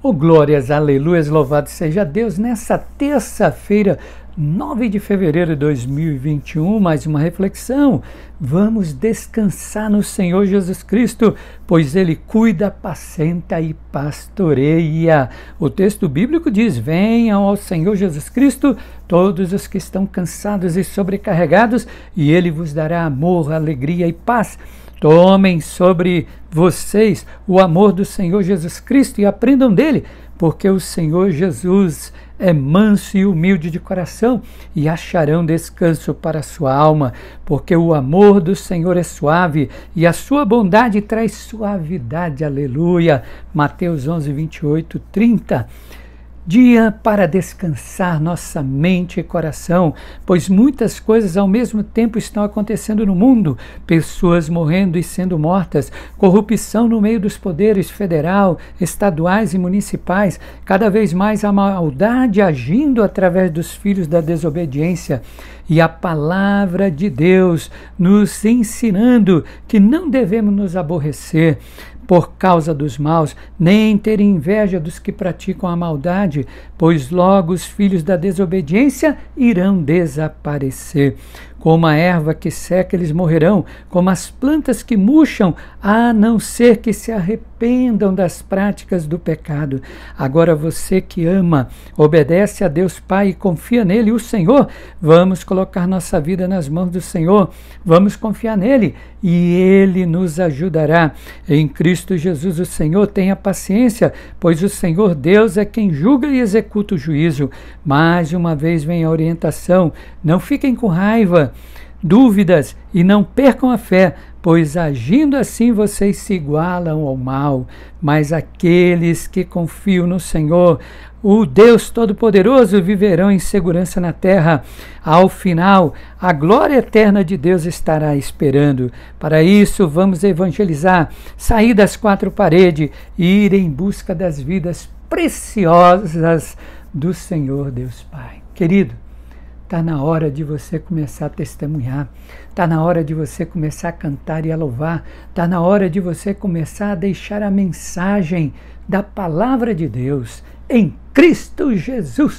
Oh, glórias, aleluias, louvado seja Deus. Nessa terça-feira, 9 de fevereiro de 2021, mais uma reflexão. Vamos descansar no Senhor Jesus Cristo, pois Ele cuida, pacenta e pastoreia. O texto bíblico diz: Venham ao Senhor Jesus Cristo, todos os que estão cansados e sobrecarregados, e Ele vos dará amor, alegria e paz. Tomem sobre vocês o amor do Senhor Jesus Cristo e aprendam dele, porque o Senhor Jesus é manso e humilde de coração e acharão descanso para a sua alma, porque o amor do Senhor é suave e a sua bondade traz suavidade. Aleluia. Mateus 11, 28, 30 dia para descansar nossa mente e coração, pois muitas coisas ao mesmo tempo estão acontecendo no mundo: pessoas morrendo e sendo mortas, corrupção no meio dos poderes federal, estaduais e municipais, cada vez mais a maldade agindo através dos filhos da desobediência. E a palavra de Deus nos ensinando que não devemos nos aborrecer, por causa dos maus, nem ter inveja dos que praticam a maldade, pois logo os filhos da desobediência irão desaparecer. Como a erva que seca, eles morrerão, como as plantas que murcham, a não ser que se arrependam das práticas do pecado. Agora você que ama, obedece a Deus Pai e confia nele, o Senhor, vamos colocar nossa vida nas mãos do Senhor, vamos confiar nele e ele nos ajudará. Em Cristo Jesus, o Senhor, tenha paciência, pois o Senhor Deus é quem julga e executa o juízo. Mais uma vez vem a orientação: não fiquem com raiva dúvidas e não percam a fé, pois agindo assim vocês se igualam ao mal. Mas aqueles que confiam no Senhor, o Deus Todo-Poderoso, viverão em segurança na terra. Ao final, a glória eterna de Deus estará esperando. Para isso, vamos evangelizar, sair das quatro paredes e ir em busca das vidas preciosas do Senhor Deus Pai. Querido, Está na hora de você começar a testemunhar. Está na hora de você começar a cantar e a louvar. Está na hora de você começar a deixar a mensagem da palavra de Deus em Cristo Jesus.